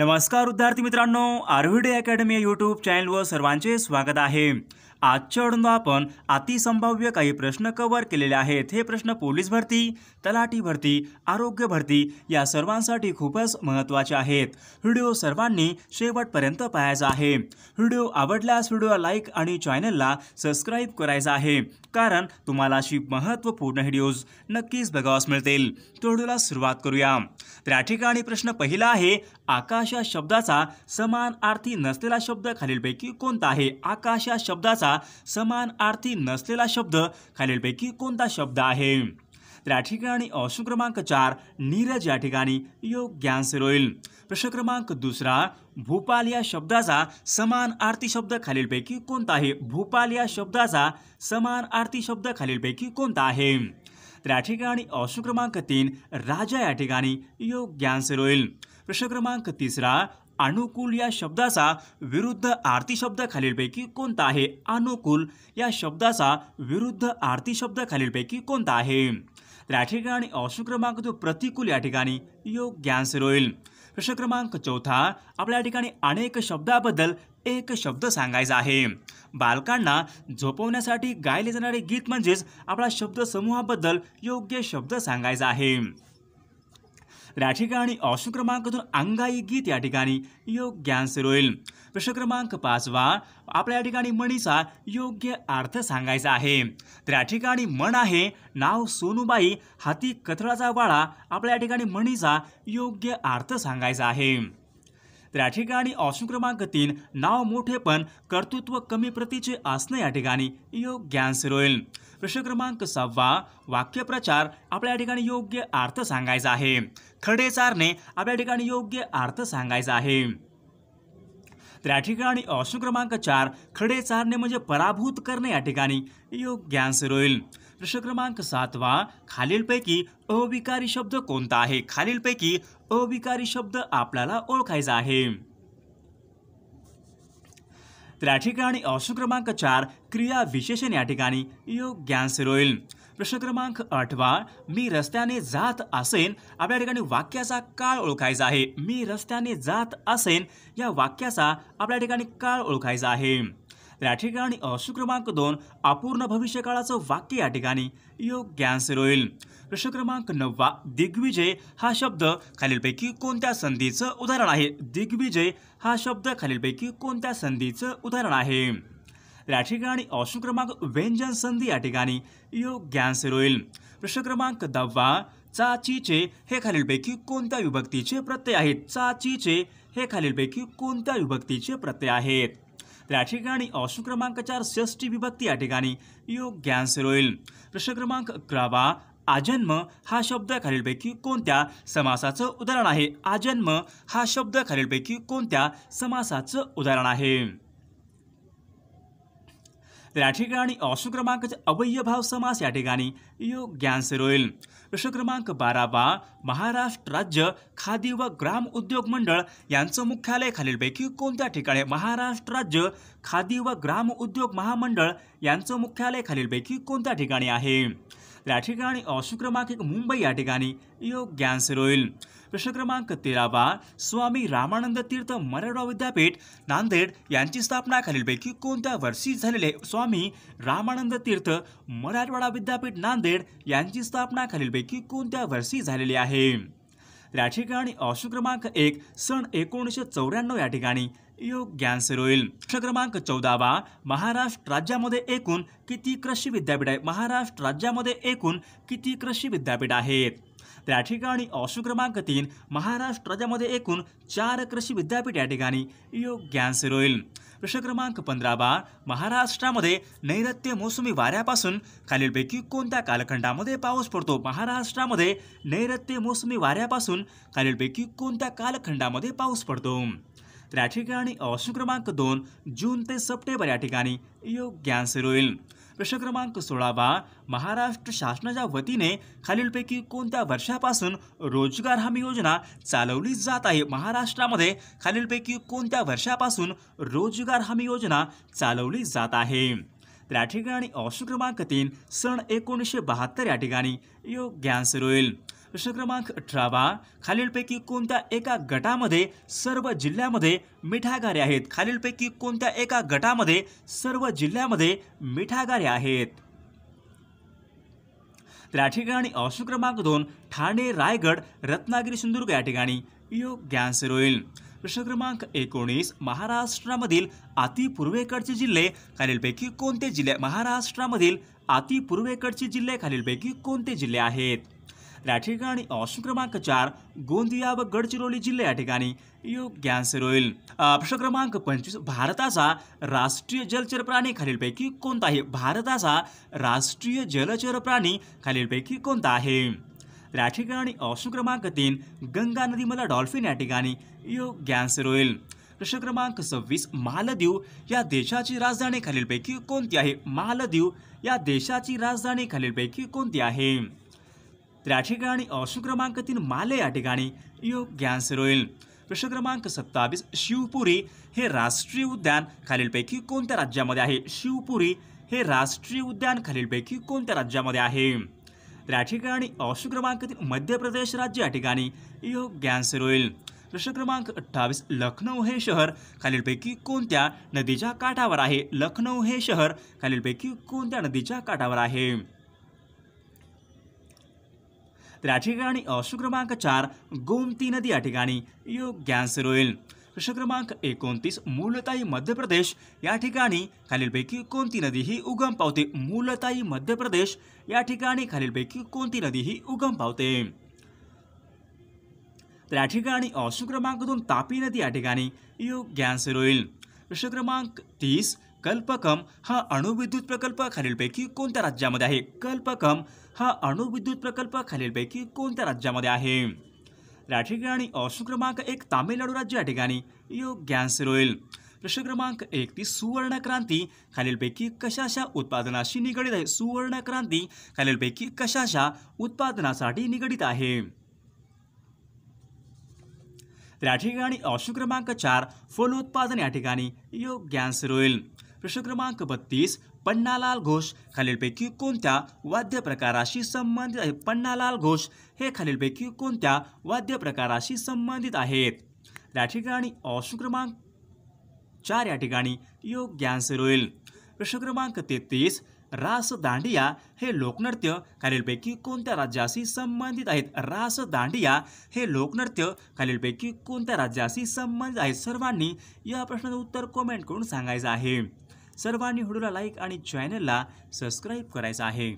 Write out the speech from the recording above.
नमस्कार विद्यार्थी मित्रांनो डे अकॅडमी यूट्यूब चॅनलवर सर्वांचे स्वागत आहे आजच्या अडून आपण अतिसंभाव्य काही प्रश्न कव्हर केलेले आहेत हे प्रश्न पोलीस भरती तलाठी भरती आरोग्य भरती या सर्वांसाठी खूपच महत्त्वाचे आहेत व्हिडिओ सर्वांनी शेवटपर्यंत पाहायचा आहे व्हिडिओ आवडल्यास व्हिडिओ लाईक आणि चॅनलला सबस्क्राईब करायचा आहे कारण तुम्हाला अशी महत्त्वपूर्ण व्हिडिओज नक्कीच बघावास मिळतील तो व्हिडिओला सुरुवात करूया तर ठिकाणी प्रश्न पहिला आहे आकाश या शब्दाचा समान अर्थी नसलेला शब्द खालीलपैकी कोणता आहे आकाश या शब्दाचा शब्दाला समान अर्थी नसलेला शब्द खालीलपैकी कोणता शब्द आहे तर या ठिकाणी ऑप्शन क्रमांक चार नीरज या ठिकाणी योग्य आन्सर होईल प्रश्न क्रमांक दुसरा भोपाल या शब्दाचा समान आरती शब्द खालीलपैकी कोणता आहे भोपाल या शब्दाचा समान आरती शब्द खालीलपैकी कोणता आहे तर या ठिकाणी ऑप्शन क्रमांक तीन राजा या ठिकाणी योग्य आन्सर होईल प्रश्न क्रमांक तिसरा अनुकूल या शब्दाचा विरुद्ध आरती शब्द खालीलपैकी कोणता आहे अनुकूल या शब्दाचा विरुद्ध आरती शब्द खालीलपैकी कोणता आहे तर या ठिकाणी ऑप्शन क्रमांक जो प्रतिकूल या ठिकाणी योग्य आन्सर होईल प्रश्न क्रमांक चौथा आपल्या ठिकाणी अनेक शब्दाबद्दल एक शब्द सांगायचा आहे बालकांना झोपवण्यासाठी गायले जाणारे गीत म्हणजेच आपला शब्द समूहाबद्दल योग्य शब्द सांगायचा आहे त्या या ठिकाणी ऑप्शन क्रमांकातून अंगाई गीत या ठिकाणी योग्य आन्सर होईल प्रश्न क्रमांक पाचवा आपल्या या ठिकाणी मणीचा योग्य अर्थ सांगायचा आहे तर या ठिकाणी मण आहे नाव सोनूबाई हाती कथळाचा बाळा आपल्या या ठिकाणी मणीचा योग्य अर्थ सांगायचा आहे त्या ठिकाणी ऑप्शन क्रमांक तीन नाव मोठे पण कर्तृत्व कमी प्रतीचे असणे या ठिकाणी योग्य आन्सर होईल प्रश्न क्रमांक सहावा वाक्यप्रचार आपल्या ठिकाणी योग्य अर्थ सांगायचा आहे खडे चारणे आपल्या ठिकाणी योग्य अर्थ सांगायचा आहे त्या ठिकाणी ऑप्शन क्रमांक चार खडे चारणे म्हणजे पराभूत करणे या ठिकाणी योग्य आन्सर होईल प्रश्न क्रमांक सातवा खालीलपैकी अविकारी शब्द कोणता आहे खालीलपैकी अविकारी शब्द आपल्याला ओळखायचा आहे तर या ठिकाणी ऑप्शन क्रमांक चार क्रिया विशेषण या ठिकाणी आन्सर होईल प्रश्न क्रमांक आठवा मी रस्त्याने जात असेन आपल्या ठिकाणी वाक्याचा काळ ओळखायचा आहे मी रस्त्याने जात असेन या वाक्याचा आपल्या ठिकाणी काळ ओळखायचा आहे या ठिकाणी क्रमांक दोन अपूर्ण भविष्यकाळाचं वाक्य या ठिकाणी योग्य आन्सर होईल प्रश्न क्रमांक नववा दिग्विजय हा शब्द खालीलपैकी कोणत्या संधीचं उदाहरण आहे दिग्विजय हा शब्द खालीलपैकी कोणत्या संधीचं उदाहरण आहे या ठिकाणी अशु क्रमांक व्यंजन संधी या ठिकाणी योग्य आन्सर होईल प्रश्न क्रमांक दहावा चाचीचे हे खालीलपैकी कोणत्या विभक्तीचे प्रत्यय आहेत चाचीचे हे खालीलपैकी कोणत्या विभक्तीचे प्रत्यय आहेत त्या ठिकाणी ऑप्शन क्रमांक चार षष्टी विभक्ती या ठिकाणी योग्य आन्सर होईल प्रश्न क्रमांक अकरावा आजन्म हा शब्द खालीलपैकी कोणत्या समासाचं उदाहरण आहे आजन्म हा शब्द खालीलपैकी कोणत्या समासाचं उदाहरण आहे तर या ठिकाणी क्रमांक क्रमांकाचा अवयभाव समास या ठिकाणी योग्यांश होईल प्रश्न क्रमांक बारा बा महाराष्ट्र राज्य खादी व ग्राम उद्योग मंडळ यांचं मुख्यालय खालीलपैकी कोणत्या ठिकाणी महाराष्ट्र राज्य खादी व ग्राम उद्योग महामंडळ यांचं मुख्यालय खालीलपैकी कोणत्या ठिकाणी आहे या ठिकाणी अशु क्रमांक एक मुंबई या ठिकाणी योग्यांश होईल प्रश्न क्रमांक तेरावा स्वामी रामानंद तीर्थ मराठवाडा विद्यापीठ नांदेड यांची स्थापना खालीलपैकी कोणत्या वर्षी झालेले स्वामी रामानंद तीर्थ मराठवाडा विद्यापीठ नांदेड यांची स्थापना खालीलपैकी कोणत्या वर्षी झालेली आहे या ठिकाणी ऑप्शन क्रमांक एक सन एकोणीसशे चौऱ्याण्णव या ठिकाणी योग्य आन्सर होईल प्रश्न क्रमांक चौदावा महाराष्ट्र राज्यामध्ये एकूण किती कृषी विद्यापीठ आहे महाराष्ट्र राज्यामध्ये एकूण किती कृषी विद्यापीठ आहेत त्या ठिकाणी ऑप्शन क्रमांक तीन महाराष्ट्र राज्यामध्ये एकूण चार कृषी विद्यापीठ या ठिकाणी योग्य आन्सर होईल प्रश्न क्रमांक पंधरा बा महाराष्ट्रामध्ये नैऋत्य मोसमी वाऱ्यापासून खालीलपैकी कोणत्या कालखंडामध्ये पाऊस पडतो महाराष्ट्रामध्ये नैऋत्य मोसमी वाऱ्यापासून खालीलपैकी कोणत्या कालखंडामध्ये पाऊस पडतो त्या ठिकाणी ऑप्शन क्रमांक दोन जून ते सप्टेंबर या ठिकाणी योग्य आन्सर होईल प्रश्न क्रमांक सोळावा महाराष्ट्र शासनाच्या वतीने खालीलपैकी कोणत्या वर्षापासून रोजगार हमी योजना चालवली जात आहे महाराष्ट्रामध्ये खालीलपैकी कोणत्या वर्षापासून रोजगार हमी योजना चालवली जात आहे त्या ठिकाणी ऑप्शन क्रमांक तीन सन एकोणीसशे बहात्तर या ठिकाणी आन्सर होईल प्रश्न क्रमांक अठरावा खालीलपैकी कोणत्या एका गटामध्ये सर्व जिल्ह्यामध्ये मिठागारे आहेत खालीलपैकी कोणत्या एका गटामध्ये सर्व जिल्ह्यामध्ये मिठागारे आहेत तर या ठिकाणी ऑप्शन क्रमांक दोन ठाणे रायगड रत्नागिरी सिंधुदुर्ग या ठिकाणी योग्य आन्सर होईल प्रश्न क्रमांक एकोणीस महाराष्ट्रामधील अतिपूर्वेकडचे जिल्हे खालीलपैकी कोणते जिल्हे महाराष्ट्रामधील अतिपूर्वेकडचे जिल्हे खालीलपैकी कोणते जिल्हे आहेत या ठिकाणी ऑप्शन क्रमांक चार गोंदिया व गडचिरोली जिल्हा या ठिकाणी योग्य आन्सर होईल प्रश्न क्रमांक पंचवीस भारताचा राष्ट्रीय जलचर प्राणी खालीलपैकी कोणता आहे भारताचा राष्ट्रीय जलचर प्राणी खालीलपैकी कोणता आहे या ठिकाणी ऑप्शन क्रमांक तीन गंगा नदीमधला डॉल्फिन या ठिकाणी योग्य आन्सर होईल प्रश्न क्रमांक सव्वीस मालदीव या देशाची राजधानी खालीलपैकी कोणती आहे मालदीव या देशाची राजधानी खालीलपैकी कोणती आहे त्या ठिकाणी अशु क्रमांक तीन माले या ठिकाणी योग्य आन्सर होईल प्रश्न क्रमांक सत्तावीस शिवपुरी हे राष्ट्रीय उद्यान खालीलपैकी कोणत्या राज्यामध्ये आहे शिवपुरी हे राष्ट्रीय उद्यान खालीलपैकी कोणत्या राज्यामध्ये आहे त्या ठिकाणी अशु क्रमांक तीन मध्य प्रदेश राज्य या ठिकाणी योग्य आन्सर होईल प्रश्न क्रमांक अठ्ठावीस लखनौ हे शहर खालीलपैकी कोणत्या नदीच्या काठावर आहे लखनौ हे शहर खालीलपैकी कोणत्या नदीच्या काठावर आहे तर या ठिकाणी क्रमांक चार गोमती नदी या ठिकाणी योग्य आन्सर होईल प्रश्न क्रमांक एकोणतीस मूलताई मध्य प्रदेश या ठिकाणी खालीलपैकी कोणती नदी ही उगम पावते मूलताई मध्य प्रदेश या ठिकाणी खालीलपैकी कोणती नदी ही उगम पावते तर या ठिकाणी अंश क्रमांक दोन तापी नदी या ठिकाणी योग्य आन्सर होईल प्रश्न क्रमांक तीस कल्पकम हा अणुविद्युत प्रकल्प खालीलपैकी कोणत्या राज्यामध्ये आहे कल्पकम हा अणुविद्युत प्रकल्प खालीलपैकी कोणत्या राज्यामध्ये आहे या ठिकाणी ऑप्शन क्रमांक एक तामिळनाडू राज्य या ठिकाणी योग्य आन्सर होईल प्रश्न क्रमांक एक ती सुवर्ण क्रांती खालीलपैकी कशाशा उत्पादनाशी निगडित आहे सुवर्ण क्रांती खालीलपैकी कशाशा उत्पादनासाठी निगडित आहे या ठिकाणी ऑप्शन क्रमांक चार फलोत्पादन या ठिकाणी योग्य आन्सर होईल प्रश्न क्रमांक बत्तीस पन्नालाल घोष खालीलपैकी कोणत्या वाद्य प्रकाराशी संबंधित आहे पन्नालाल घोष हे खालीलपैकी कोणत्या वाद्य प्रकाराशी संबंधित आहेत या ठिकाणी ऑप्शन क्रमांक चार या ठिकाणी योग्य आन्सर होईल प्रश्न क्रमांक तेहतीस रास दांडिया हे लोकनृत्य खालीलपैकी कोणत्या राज्याशी संबंधित आहेत रास दांडिया हे लोकनृत्य खालीलपैकी कोणत्या राज्याशी संबंधित आहेत सर्वांनी या प्रश्नाचं उत्तर कॉमेंट करून सांगायचं आहे सर्वांनी व्हिडिओला लाईक आणि चॅनलला सबस्क्राईब करायचं आहे